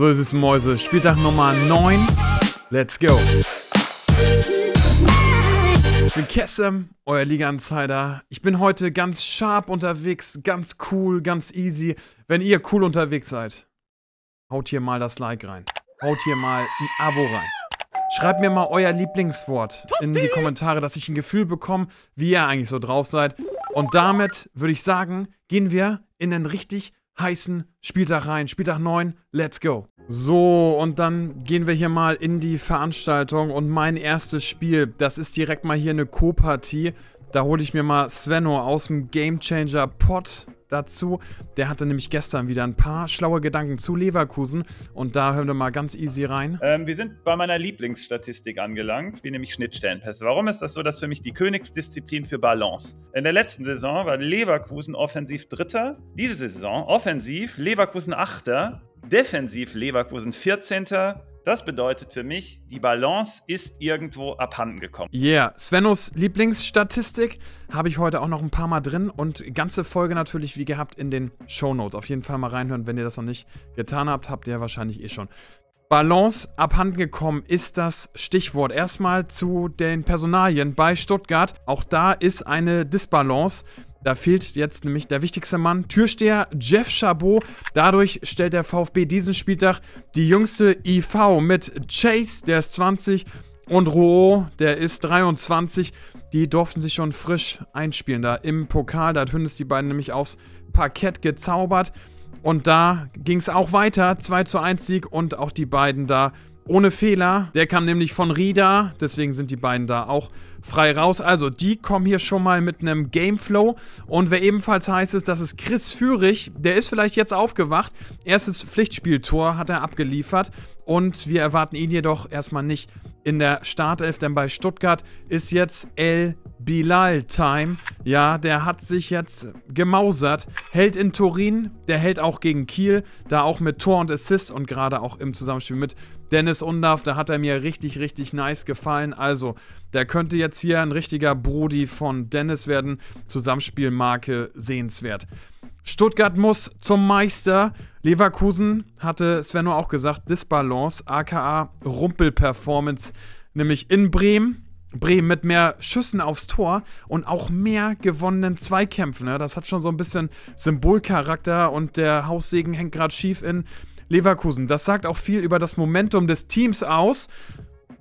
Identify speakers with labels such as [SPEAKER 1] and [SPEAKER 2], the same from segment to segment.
[SPEAKER 1] So ist es, Mäuse. Spieltag Nummer 9. Let's go. Ich bin Kessem, euer Liga-Insider. Ich bin heute ganz sharp unterwegs, ganz cool, ganz easy. Wenn ihr cool unterwegs seid, haut hier mal das Like rein. Haut hier mal ein Abo rein. Schreibt mir mal euer Lieblingswort in die Kommentare, dass ich ein Gefühl bekomme, wie ihr eigentlich so drauf seid. Und damit würde ich sagen, gehen wir in ein richtig heißen Spieltag rein. Spieltag 9, let's go. So, und dann gehen wir hier mal in die Veranstaltung und mein erstes Spiel, das ist direkt mal hier eine Co-Partie. Da hole ich mir mal Svenno aus dem Gamechanger Pot dazu. Der hatte nämlich gestern wieder ein paar schlaue Gedanken zu Leverkusen und da hören wir mal ganz easy rein. Ähm, wir sind bei meiner Lieblingsstatistik angelangt, wie nämlich Schnittstellenpässe. Warum ist das so? Das ist für mich die Königsdisziplin für Balance. In der letzten Saison war Leverkusen offensiv Dritter, diese Saison offensiv Leverkusen Achter, defensiv Leverkusen Vierzehnter. Das bedeutet für mich, die Balance ist irgendwo abhanden gekommen. Yeah, Svenos Lieblingsstatistik habe ich heute auch noch ein paar Mal drin und ganze Folge natürlich wie gehabt in den Show Notes. Auf jeden Fall mal reinhören, wenn ihr das noch nicht getan habt, habt ihr wahrscheinlich eh schon. Balance abhandengekommen ist das Stichwort. Erstmal zu den Personalien bei Stuttgart. Auch da ist eine Disbalance. Da fehlt jetzt nämlich der wichtigste Mann, Türsteher Jeff Chabot. Dadurch stellt der VfB diesen Spieltag die jüngste IV mit Chase, der ist 20, und Rouault, der ist 23. Die durften sich schon frisch einspielen da im Pokal. Da hat Hündes die beiden nämlich aufs Parkett gezaubert. Und da ging es auch weiter. 2 zu 1 Sieg und auch die beiden da ohne Fehler. Der kam nämlich von Rida, deswegen sind die beiden da auch frei raus. Also die kommen hier schon mal mit einem Gameflow. Und wer ebenfalls heißt ist, das ist Chris Führig. Der ist vielleicht jetzt aufgewacht. Erstes Pflichtspieltor hat er abgeliefert. Und wir erwarten ihn jedoch erstmal nicht in der Startelf, denn bei Stuttgart ist jetzt El Bilal Time. Ja, der hat sich jetzt gemausert. Hält in Turin, der hält auch gegen Kiel, da auch mit Tor und Assist und gerade auch im Zusammenspiel mit Dennis Undarf, da hat er mir richtig, richtig nice gefallen. Also, der könnte jetzt hier ein richtiger Brody von Dennis werden. Zusammenspielmarke sehenswert. Stuttgart muss zum Meister. Leverkusen hatte Sven nur auch gesagt, Disbalance, aka Rumpelperformance, nämlich in Bremen. Bremen mit mehr Schüssen aufs Tor und auch mehr gewonnenen Zweikämpfen. Ne? Das hat schon so ein bisschen Symbolcharakter und der Haussegen hängt gerade schief in Leverkusen. Das sagt auch viel über das Momentum des Teams aus.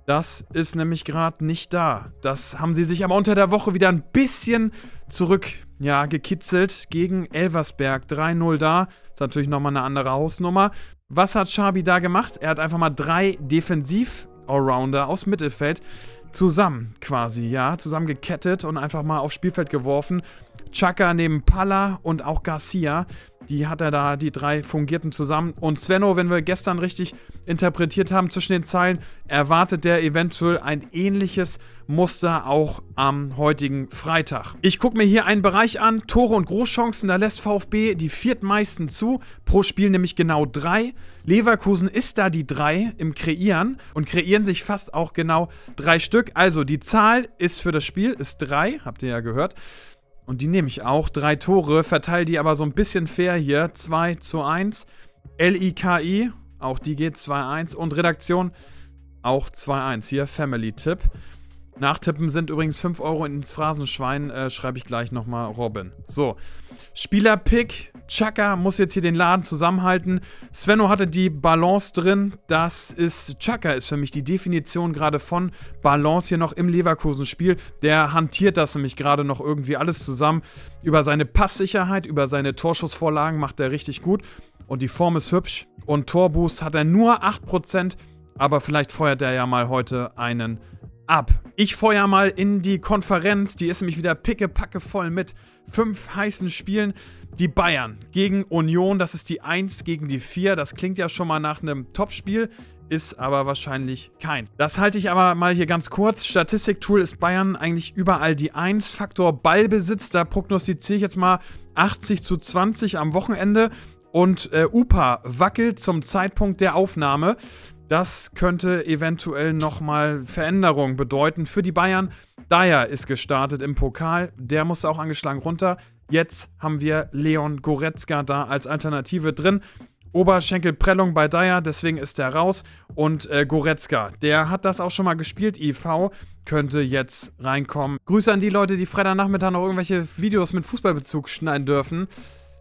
[SPEAKER 1] Das ist nämlich gerade nicht da. Das haben sie sich aber unter der Woche wieder ein bisschen zurück ja, gekitzelt gegen Elversberg. 3-0 da. Ist natürlich nochmal eine andere Hausnummer. Was hat Schabi da gemacht? Er hat einfach mal drei Defensiv-Allrounder aus Mittelfeld zusammen quasi, ja, zusammengekettet und einfach mal aufs Spielfeld geworfen. Chaka neben Palla und auch Garcia. Die hat er da, die drei fungierten zusammen. Und Svenno, wenn wir gestern richtig interpretiert haben zwischen den Zeilen, erwartet der eventuell ein ähnliches Muster auch am heutigen Freitag. Ich gucke mir hier einen Bereich an, Tore und Großchancen, da lässt VfB die viertmeisten zu, pro Spiel nämlich genau drei. Leverkusen ist da die drei im Kreieren und kreieren sich fast auch genau drei Stück. Also die Zahl ist für das Spiel, ist drei, habt ihr ja gehört. Und die nehme ich auch. Drei Tore, verteile die aber so ein bisschen fair hier. 2 zu 1. LIKI, auch die geht 2-1. Und Redaktion, auch 2-1. Hier Family-Tipp. Nachtippen sind übrigens 5 Euro ins Phrasenschwein, äh, schreibe ich gleich nochmal Robin. So, Spielerpick Chaka muss jetzt hier den Laden zusammenhalten. Svenno hatte die Balance drin. Das ist Chaka, ist für mich die Definition gerade von Balance hier noch im Leverkusen-Spiel. Der hantiert das nämlich gerade noch irgendwie alles zusammen. Über seine Passsicherheit, über seine Torschussvorlagen macht er richtig gut. Und die Form ist hübsch. Und Torboost hat er nur 8%. Aber vielleicht feuert er ja mal heute einen ab. Ich feuer mal in die Konferenz, die ist nämlich wieder pickepacke voll mit fünf heißen Spielen. Die Bayern gegen Union, das ist die 1 gegen die 4. Das klingt ja schon mal nach einem Topspiel, ist aber wahrscheinlich kein. Das halte ich aber mal hier ganz kurz. Statistiktool ist Bayern eigentlich überall die 1. Faktor Ballbesitz, da prognostiziere ich jetzt mal 80 zu 20 am Wochenende. Und äh, UPA wackelt zum Zeitpunkt der Aufnahme. Das könnte eventuell nochmal Veränderungen bedeuten für die Bayern. Dyer ist gestartet im Pokal, der musste auch angeschlagen runter. Jetzt haben wir Leon Goretzka da als Alternative drin. Oberschenkelprellung bei Dyer, deswegen ist er raus. Und äh, Goretzka, der hat das auch schon mal gespielt, IV, könnte jetzt reinkommen. Grüße an die Leute, die Freitagnachmittag noch irgendwelche Videos mit Fußballbezug schneiden dürfen.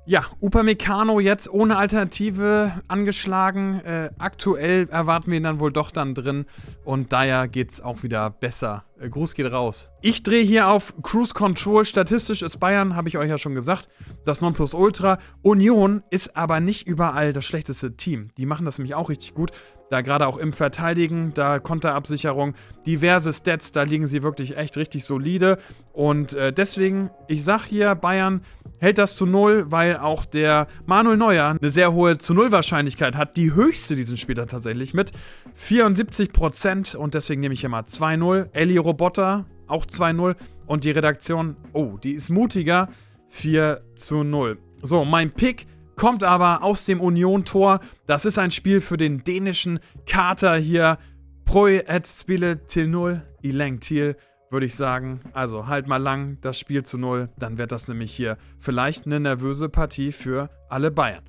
[SPEAKER 1] Ja, Upamecano jetzt ohne Alternative angeschlagen. Äh, aktuell erwarten wir ihn dann wohl doch dann drin. Und daher geht es auch wieder besser äh, Gruß geht raus. Ich drehe hier auf Cruise Control. Statistisch ist Bayern, habe ich euch ja schon gesagt, das Nonplusultra. Union ist aber nicht überall das schlechteste Team. Die machen das nämlich auch richtig gut. Da gerade auch im Verteidigen, da Konterabsicherung, diverse Stats, da liegen sie wirklich echt richtig solide. Und äh, deswegen, ich sag hier, Bayern hält das zu Null, weil auch der Manuel Neuer eine sehr hohe zu Null-Wahrscheinlichkeit hat. Die höchste diesen Spieler tatsächlich mit 74%. Und deswegen nehme ich hier mal 2-0. Eli Roboter, auch 2-0. Und die Redaktion, oh, die ist mutiger, 4 0. So, mein Pick kommt aber aus dem Union-Tor. Das ist ein Spiel für den dänischen Kater hier. Proe et Spiele til 0, Ileng Thiel, würde ich sagen. Also halt mal lang das Spiel zu 0, dann wird das nämlich hier vielleicht eine nervöse Partie für alle Bayern.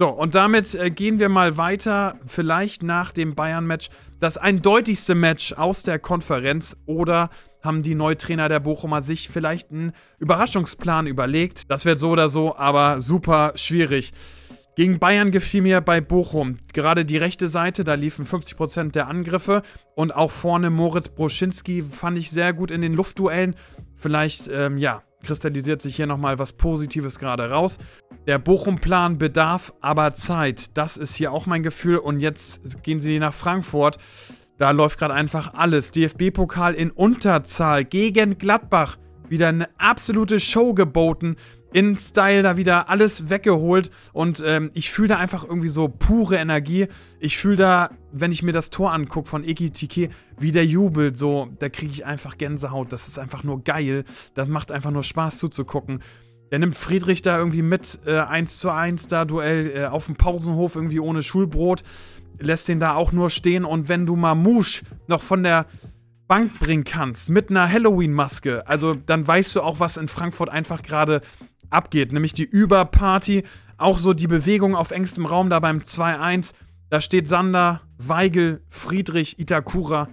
[SPEAKER 1] So, und damit äh, gehen wir mal weiter, vielleicht nach dem Bayern-Match. Das eindeutigste Match aus der Konferenz oder haben die Neutrainer der Bochumer sich vielleicht einen Überraschungsplan überlegt? Das wird so oder so, aber super schwierig. Gegen Bayern gefiel mir bei Bochum gerade die rechte Seite, da liefen 50% der Angriffe und auch vorne Moritz Broschinski fand ich sehr gut in den Luftduellen. Vielleicht, ähm, ja, kristallisiert sich hier nochmal was Positives gerade raus. Der Bochum-Plan bedarf aber Zeit. Das ist hier auch mein Gefühl. Und jetzt gehen sie nach Frankfurt. Da läuft gerade einfach alles. DFB-Pokal in Unterzahl gegen Gladbach. Wieder eine absolute Show geboten in Style da wieder alles weggeholt und ähm, ich fühle da einfach irgendwie so pure Energie. Ich fühle da, wenn ich mir das Tor angucke von Eki Tike, wie der jubelt, so, da kriege ich einfach Gänsehaut. Das ist einfach nur geil. Das macht einfach nur Spaß zuzugucken. Der nimmt Friedrich da irgendwie mit, äh, 1 zu 1 da Duell äh, auf dem Pausenhof irgendwie ohne Schulbrot, lässt den da auch nur stehen und wenn du Mamouche noch von der Bank bringen kannst mit einer Halloween-Maske, also dann weißt du auch, was in Frankfurt einfach gerade abgeht, nämlich die Überparty, auch so die Bewegung auf engstem Raum da beim 2-1. Da steht Sander, Weigel, Friedrich, Itakura.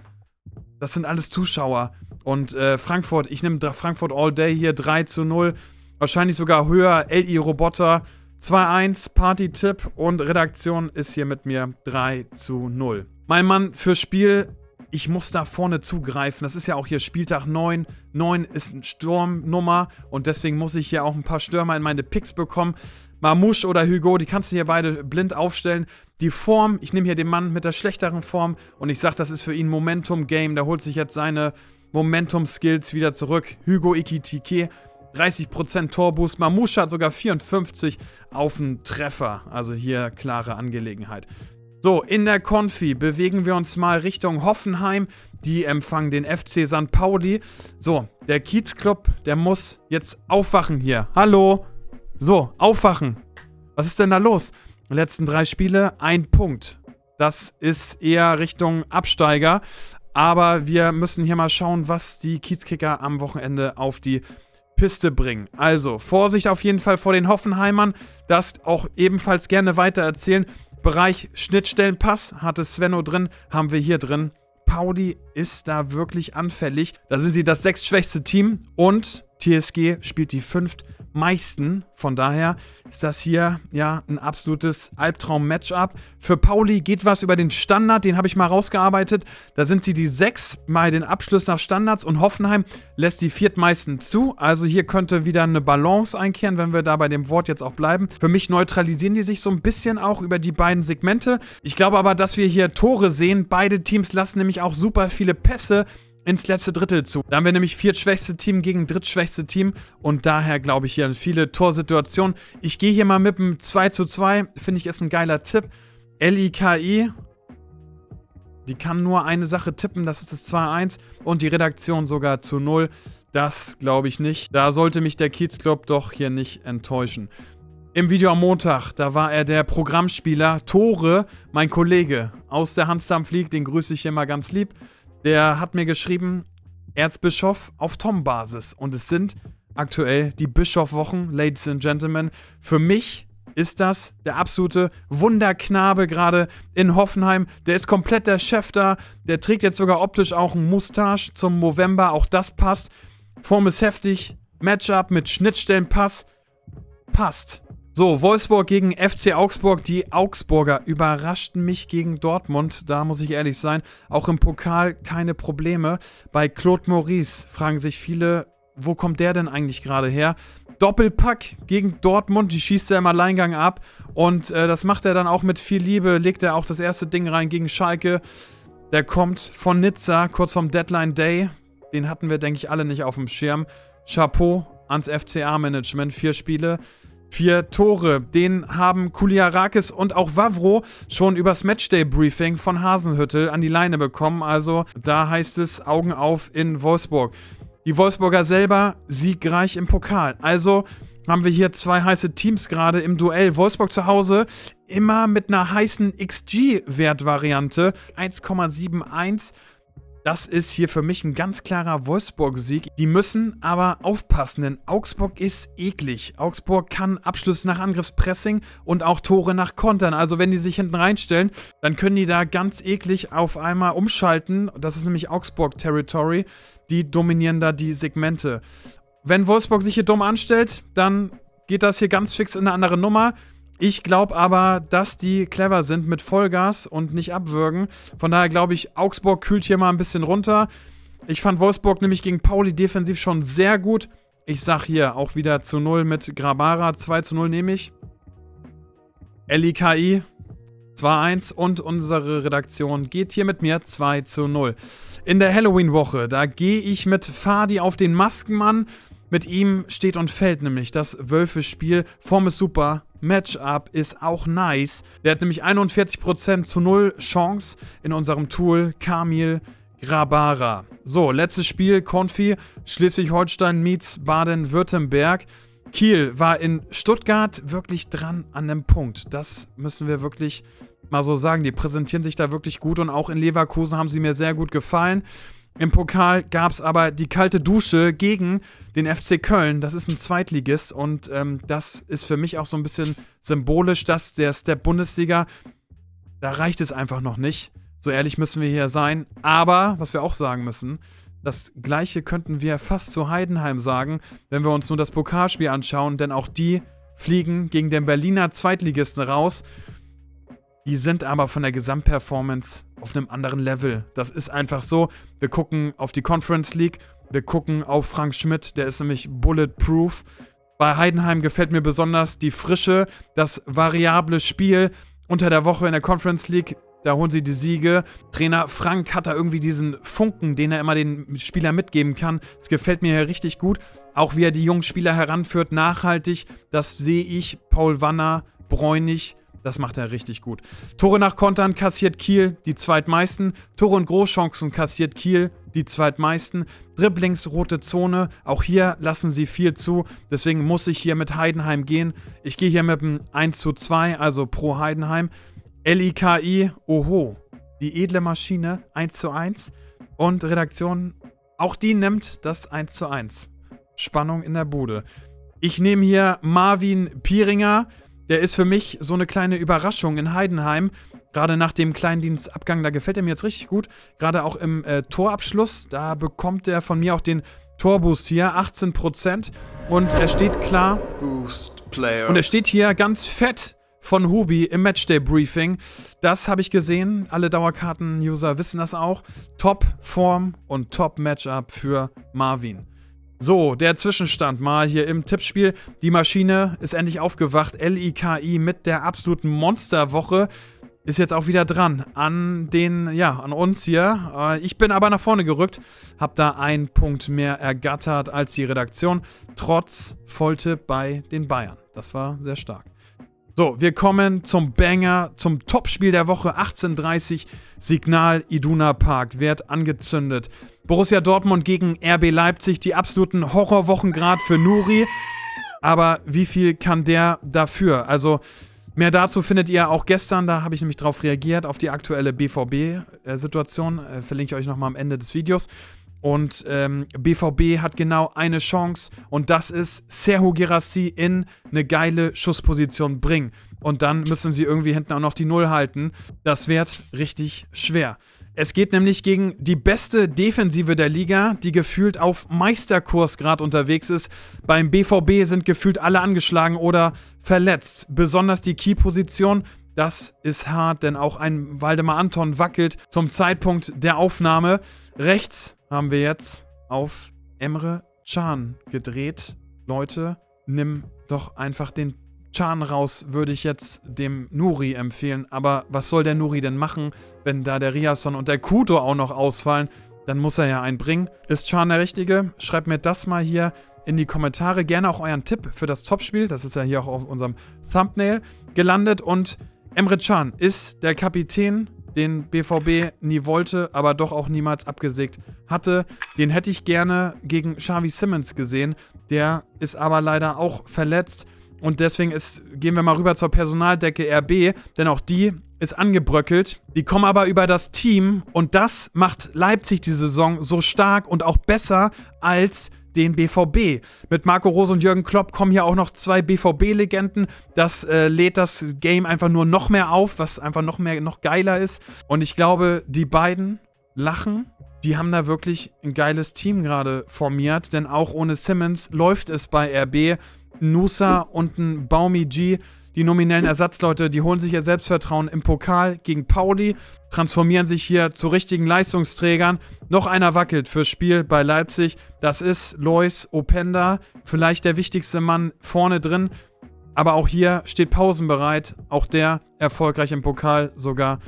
[SPEAKER 1] Das sind alles Zuschauer. Und äh, Frankfurt, ich nehme Frankfurt All Day hier 3 zu 0. Wahrscheinlich sogar höher. LI Roboter 2-1, Party-Tipp und Redaktion ist hier mit mir 3 zu 0. Mein Mann fürs Spiel ich muss da vorne zugreifen. Das ist ja auch hier Spieltag 9. 9 ist eine Sturmnummer und deswegen muss ich hier auch ein paar Stürmer in meine Picks bekommen. Mamouche oder Hugo, die kannst du hier beide blind aufstellen. Die Form, ich nehme hier den Mann mit der schlechteren Form und ich sage, das ist für ihn Momentum-Game. Da holt sich jetzt seine Momentum-Skills wieder zurück. Hugo Ikitike, 30% Torboost. Mamouche hat sogar 54 auf den Treffer. Also hier klare Angelegenheit. So, in der Konfi bewegen wir uns mal Richtung Hoffenheim. Die empfangen den FC St. Pauli. So, der Kiezclub, der muss jetzt aufwachen hier. Hallo? So, aufwachen. Was ist denn da los? Die letzten drei Spiele, ein Punkt. Das ist eher Richtung Absteiger. Aber wir müssen hier mal schauen, was die Kiezkicker am Wochenende auf die Piste bringen. Also, Vorsicht auf jeden Fall vor den Hoffenheimern. Das auch ebenfalls gerne weiter erzählen. Bereich Schnittstellenpass hatte Svenno drin, haben wir hier drin. Pauli ist da wirklich anfällig. Da sind sie das sechstschwächste Team und TSG spielt die fünft meisten. Von daher ist das hier ja ein absolutes Albtraum-Matchup. Für Pauli geht was über den Standard, den habe ich mal rausgearbeitet. Da sind sie die sechs mal den Abschluss nach Standards und Hoffenheim lässt die viertmeisten zu. Also hier könnte wieder eine Balance einkehren, wenn wir da bei dem Wort jetzt auch bleiben. Für mich neutralisieren die sich so ein bisschen auch über die beiden Segmente. Ich glaube aber, dass wir hier Tore sehen. Beide Teams lassen nämlich auch super viele Pässe ins letzte Drittel zu. Da haben wir nämlich viertschwächste Team gegen drittschwächste Team und daher glaube ich hier an viele Torsituationen. Ich gehe hier mal mit dem 2 zu 2, finde ich ist ein geiler Tipp. LIKI, die kann nur eine Sache tippen, das ist das 2-1 und die Redaktion sogar zu 0. Das glaube ich nicht. Da sollte mich der Kiez Club doch hier nicht enttäuschen. Im Video am Montag, da war er der Programmspieler Tore, mein Kollege aus der Hansdampf League, den grüße ich hier mal ganz lieb der hat mir geschrieben, Erzbischof auf Tom-Basis. Und es sind aktuell die Bischofwochen, Ladies and Gentlemen. Für mich ist das der absolute Wunderknabe gerade in Hoffenheim. Der ist komplett der Chef da. Der trägt jetzt sogar optisch auch einen Mustache zum November. Auch das passt. Form ist heftig. Matchup mit Schnittstellenpass. Passt. So, Wolfsburg gegen FC Augsburg. Die Augsburger überraschten mich gegen Dortmund. Da muss ich ehrlich sein. Auch im Pokal keine Probleme. Bei Claude Maurice fragen sich viele, wo kommt der denn eigentlich gerade her? Doppelpack gegen Dortmund, die schießt er im Alleingang ab. Und äh, das macht er dann auch mit viel Liebe, legt er auch das erste Ding rein gegen Schalke. Der kommt von Nizza, kurz vorm Deadline Day. Den hatten wir, denke ich, alle nicht auf dem Schirm. Chapeau ans FCA-Management, vier Spiele. Vier Tore, den haben Kuliarakis und auch Wavro schon übers Matchday-Briefing von Hasenhüttel an die Leine bekommen. Also da heißt es Augen auf in Wolfsburg. Die Wolfsburger selber siegreich im Pokal. Also haben wir hier zwei heiße Teams gerade im Duell. Wolfsburg zu Hause immer mit einer heißen XG-Wertvariante 1,71 das ist hier für mich ein ganz klarer Wolfsburg-Sieg. Die müssen aber aufpassen, denn Augsburg ist eklig. Augsburg kann Abschluss nach Angriffspressing und auch Tore nach Kontern. Also wenn die sich hinten reinstellen, dann können die da ganz eklig auf einmal umschalten. Das ist nämlich Augsburg-Territory. Die dominieren da die Segmente. Wenn Wolfsburg sich hier dumm anstellt, dann geht das hier ganz fix in eine andere Nummer. Ich glaube aber, dass die clever sind mit Vollgas und nicht abwürgen. Von daher glaube ich, Augsburg kühlt hier mal ein bisschen runter. Ich fand Wolfsburg nämlich gegen Pauli defensiv schon sehr gut. Ich sag hier auch wieder zu null mit Grabara. 2 zu 0 nehme ich. LIKI 2-1 und unsere Redaktion geht hier mit mir 2 zu 0. In der Halloween-Woche, da gehe ich mit Fadi auf den Maskenmann. Mit ihm steht und fällt nämlich das Wölfespiel. Form ist super, Matchup ist auch nice. Der hat nämlich 41% zu 0 Chance in unserem Tool Kamil Grabara. So, letztes Spiel, Konfi, Schleswig-Holstein meets Baden-Württemberg. Kiel war in Stuttgart wirklich dran an dem Punkt. Das müssen wir wirklich mal so sagen. Die präsentieren sich da wirklich gut und auch in Leverkusen haben sie mir sehr gut gefallen. Im Pokal gab es aber die kalte Dusche gegen den FC Köln. Das ist ein Zweitligist und ähm, das ist für mich auch so ein bisschen symbolisch, dass der Step Bundesliga, da reicht es einfach noch nicht. So ehrlich müssen wir hier sein. Aber, was wir auch sagen müssen, das gleiche könnten wir fast zu Heidenheim sagen, wenn wir uns nur das Pokalspiel anschauen, denn auch die fliegen gegen den Berliner Zweitligisten raus. Die sind aber von der Gesamtperformance auf einem anderen Level. Das ist einfach so. Wir gucken auf die Conference League, wir gucken auf Frank Schmidt, der ist nämlich bulletproof. Bei Heidenheim gefällt mir besonders die Frische, das variable Spiel unter der Woche in der Conference League. Da holen sie die Siege. Trainer Frank hat da irgendwie diesen Funken, den er immer den Spielern mitgeben kann. Es gefällt mir hier richtig gut. Auch wie er die jungen Spieler heranführt, nachhaltig. Das sehe ich Paul Wanner, Bräunig, das macht er richtig gut. Tore nach Kontern kassiert Kiel, die zweitmeisten. Tore und Großchancen kassiert Kiel, die zweitmeisten. Dribblings rote Zone, auch hier lassen sie viel zu. Deswegen muss ich hier mit Heidenheim gehen. Ich gehe hier mit dem 1 zu 2, also pro Heidenheim. LIKI, oho. Die edle Maschine, 1 zu 1. Und Redaktion, auch die nimmt das 1 zu 1. Spannung in der Bude. Ich nehme hier Marvin Pieringer. Der ist für mich so eine kleine Überraschung in Heidenheim. Gerade nach dem Kleindienstabgang, da gefällt er mir jetzt richtig gut. Gerade auch im äh, Torabschluss, da bekommt er von mir auch den Torboost hier, 18%. Und er steht klar. Boost Player. Und er steht hier ganz fett von Hubi im Matchday-Briefing. Das habe ich gesehen. Alle Dauerkarten-User wissen das auch. Top-Form und Top-Matchup für Marvin. So, der Zwischenstand mal hier im Tippspiel. Die Maschine ist endlich aufgewacht. LIKI mit der absoluten Monsterwoche ist jetzt auch wieder dran an den, ja, an uns hier. Äh, ich bin aber nach vorne gerückt, habe da einen Punkt mehr ergattert als die Redaktion, trotz Volte bei den Bayern. Das war sehr stark. So, wir kommen zum Banger, zum Topspiel der Woche 18:30 Signal Iduna Park wird angezündet. Borussia Dortmund gegen RB Leipzig, die absoluten Horrorwochengrad für Nuri. Aber wie viel kann der dafür? Also mehr dazu findet ihr auch gestern, da habe ich nämlich drauf reagiert, auf die aktuelle BVB-Situation. Äh, verlinke ich euch nochmal am Ende des Videos. Und ähm, BVB hat genau eine Chance und das ist Serhu Gerassi in eine geile Schussposition bringen. Und dann müssen sie irgendwie hinten auch noch die Null halten. Das wird richtig schwer. Es geht nämlich gegen die beste Defensive der Liga, die gefühlt auf Meisterkurs gerade unterwegs ist. Beim BVB sind gefühlt alle angeschlagen oder verletzt. Besonders die Key-Position. Das ist hart, denn auch ein Waldemar Anton wackelt zum Zeitpunkt der Aufnahme. Rechts haben wir jetzt auf Emre Can gedreht. Leute, nimm doch einfach den Chan raus würde ich jetzt dem Nuri empfehlen. Aber was soll der Nuri denn machen, wenn da der Riason und der Kuto auch noch ausfallen? Dann muss er ja einen bringen. Ist Chan der Richtige? Schreibt mir das mal hier in die Kommentare. Gerne auch euren Tipp für das Topspiel. Das ist ja hier auch auf unserem Thumbnail gelandet. Und Emre Chan ist der Kapitän, den BVB nie wollte, aber doch auch niemals abgesägt hatte. Den hätte ich gerne gegen Xavi Simmons gesehen. Der ist aber leider auch verletzt. Und deswegen ist, gehen wir mal rüber zur Personaldecke RB, denn auch die ist angebröckelt. Die kommen aber über das Team und das macht Leipzig diese Saison so stark und auch besser als den BVB. Mit Marco Rose und Jürgen Klopp kommen hier auch noch zwei BVB-Legenden. Das äh, lädt das Game einfach nur noch mehr auf, was einfach noch mehr, noch geiler ist. Und ich glaube, die beiden lachen. Die haben da wirklich ein geiles Team gerade formiert, denn auch ohne Simmons läuft es bei RB. Nusa und ein Baumi G. Die nominellen Ersatzleute, die holen sich ihr Selbstvertrauen im Pokal gegen Pauli, transformieren sich hier zu richtigen Leistungsträgern. Noch einer wackelt fürs Spiel bei Leipzig. Das ist Lois Openda, vielleicht der wichtigste Mann vorne drin. Aber auch hier steht Pausen bereit. Auch der erfolgreich im Pokal sogar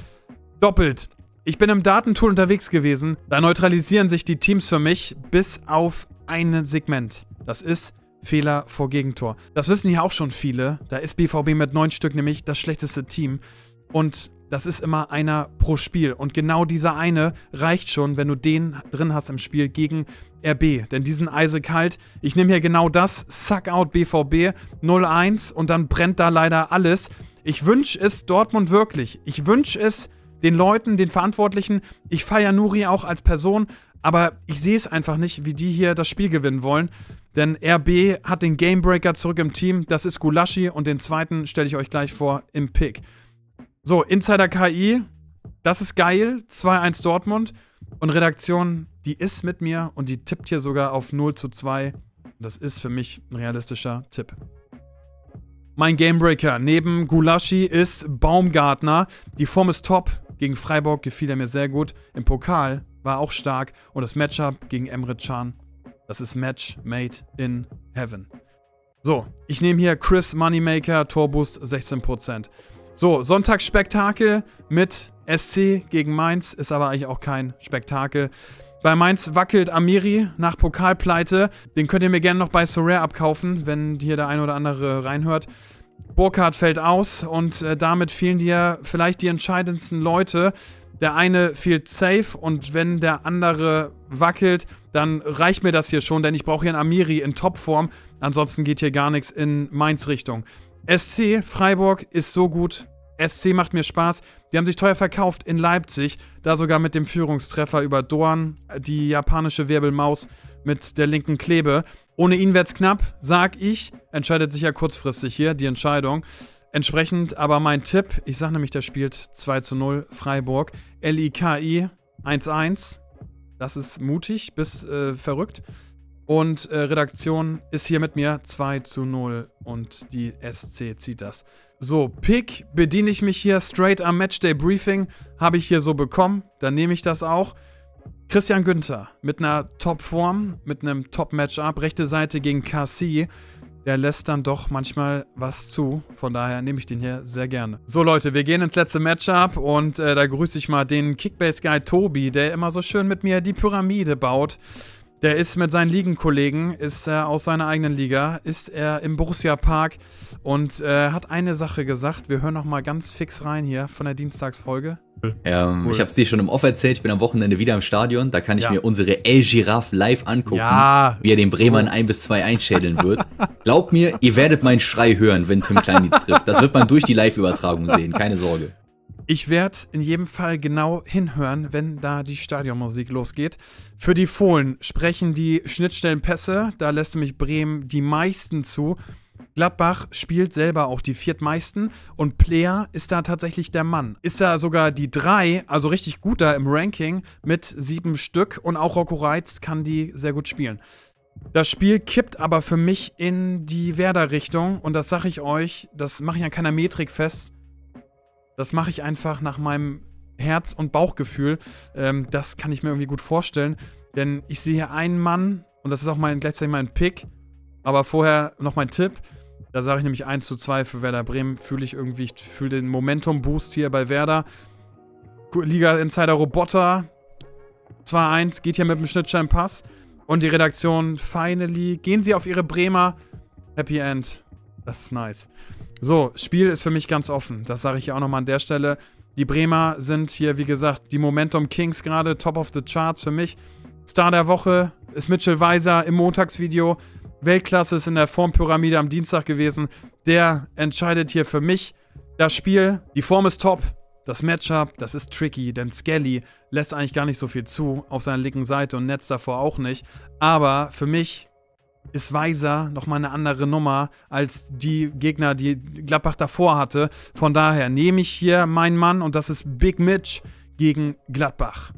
[SPEAKER 1] doppelt. Ich bin im Datentool unterwegs gewesen. Da neutralisieren sich die Teams für mich bis auf ein Segment. Das ist Fehler vor Gegentor. Das wissen hier auch schon viele. Da ist BVB mit neun Stück nämlich das schlechteste Team. Und das ist immer einer pro Spiel. Und genau dieser eine reicht schon, wenn du den drin hast im Spiel gegen RB. Denn diesen eisekalt. Ich nehme hier genau das. Suck out BVB 0-1 und dann brennt da leider alles. Ich wünsche es Dortmund wirklich. Ich wünsche es den Leuten, den Verantwortlichen. Ich feiere Nuri auch als Person, aber ich sehe es einfach nicht, wie die hier das Spiel gewinnen wollen. Denn RB hat den Gamebreaker zurück im Team. Das ist Gulaschi und den zweiten stelle ich euch gleich vor im Pick. So, Insider KI, das ist geil. 2-1 Dortmund. Und Redaktion, die ist mit mir und die tippt hier sogar auf 0 zu 2. Das ist für mich ein realistischer Tipp. Mein Gamebreaker neben Gulaschi ist Baumgartner. Die Form ist top. Gegen Freiburg gefiel er mir sehr gut. Im Pokal war auch stark. Und das Matchup gegen Emre Can, das ist Match made in heaven. So, ich nehme hier Chris Moneymaker, Torboost 16%. So, Sonntagsspektakel mit SC gegen Mainz ist aber eigentlich auch kein Spektakel. Bei Mainz wackelt Amiri nach Pokalpleite. Den könnt ihr mir gerne noch bei Sorare abkaufen, wenn hier der ein oder andere reinhört. Burkhardt fällt aus und äh, damit fehlen dir vielleicht die entscheidendsten Leute der eine fehlt safe und wenn der andere wackelt, dann reicht mir das hier schon, denn ich brauche hier einen Amiri in Topform. Ansonsten geht hier gar nichts in Mainz Richtung. SC Freiburg ist so gut. SC macht mir Spaß. Die haben sich teuer verkauft in Leipzig. Da sogar mit dem Führungstreffer über Dorn, die japanische Wirbelmaus mit der linken Klebe. Ohne ihn wird's knapp, sag ich. Entscheidet sich ja kurzfristig hier die Entscheidung. Entsprechend aber mein Tipp, ich sage nämlich, der spielt 2 zu 0 Freiburg. LIKI 1-1. Das ist mutig bis äh, verrückt. Und äh, Redaktion ist hier mit mir 2 zu 0 und die SC zieht das. So, Pick bediene ich mich hier straight am Matchday Briefing. Habe ich hier so bekommen, dann nehme ich das auch. Christian Günther mit einer Top-Form, mit einem Top-Matchup, rechte Seite gegen Cassie der lässt dann doch manchmal was zu. Von daher nehme ich den hier sehr gerne. So Leute, wir gehen ins letzte Matchup und äh, da grüße ich mal den Kickbase-Guy Tobi, der immer so schön mit mir die Pyramide baut. Der ist mit seinen Ligenkollegen, ist er aus seiner eigenen Liga, ist er im Borussia Park und äh, hat eine Sache gesagt. Wir hören nochmal ganz fix rein hier von der Dienstagsfolge. Ähm, cool. Ich habe es dir schon im Off erzählt. Ich bin am Wochenende wieder im Stadion. Da kann ich ja. mir unsere El Giraffe live angucken, ja. wie er den Bremern oh. 1 bis 2 einschädeln wird. Glaubt mir, ihr werdet meinen Schrei hören, wenn Tim Kleindienst trifft. Das wird man durch die Live-Übertragung sehen. Keine Sorge. Ich werde in jedem Fall genau hinhören, wenn da die Stadionmusik losgeht. Für die Fohlen sprechen die Schnittstellenpässe, da lässt nämlich Bremen die meisten zu. Gladbach spielt selber auch die viertmeisten und Player ist da tatsächlich der Mann. Ist da sogar die drei, also richtig gut da im Ranking mit sieben Stück und auch Rocco Reitz kann die sehr gut spielen. Das Spiel kippt aber für mich in die Werder-Richtung und das sage ich euch, das mache ich an keiner Metrik fest. Das mache ich einfach nach meinem Herz- und Bauchgefühl. Ähm, das kann ich mir irgendwie gut vorstellen. Denn ich sehe hier einen Mann, und das ist auch mein, gleichzeitig mein Pick. Aber vorher noch mein Tipp. Da sage ich nämlich 1 zu 2 für Werder Bremen. Fühle ich irgendwie, ich fühle den Momentum-Boost hier bei Werder. Liga-Insider Roboter. 2-1, geht hier mit dem Schnittsteinpass. Und die Redaktion, finally, gehen sie auf ihre Bremer. Happy End. Das ist nice. So, Spiel ist für mich ganz offen. Das sage ich auch nochmal an der Stelle. Die Bremer sind hier, wie gesagt, die Momentum Kings gerade, top of the charts für mich. Star der Woche ist Mitchell Weiser im Montagsvideo. Weltklasse ist in der Formpyramide am Dienstag gewesen. Der entscheidet hier für mich das Spiel. Die Form ist top. Das Matchup, das ist tricky, denn Skelly lässt eigentlich gar nicht so viel zu auf seiner linken Seite und Netz davor auch nicht. Aber für mich ist Weiser nochmal eine andere Nummer als die Gegner, die Gladbach davor hatte. Von daher nehme ich hier meinen Mann und das ist Big Mitch gegen Gladbach.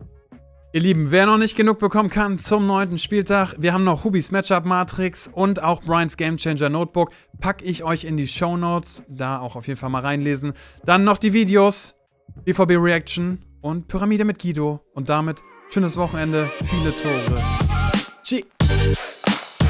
[SPEAKER 1] Ihr Lieben, wer noch nicht genug bekommen kann zum neunten Spieltag, wir haben noch Hubis Matchup Matrix und auch Brian's Gamechanger Notebook. Packe ich euch in die Show Notes, da auch auf jeden Fall mal reinlesen. Dann noch die Videos, BVB Reaction und Pyramide mit Guido. Und damit schönes Wochenende, viele Tore. Tschüss.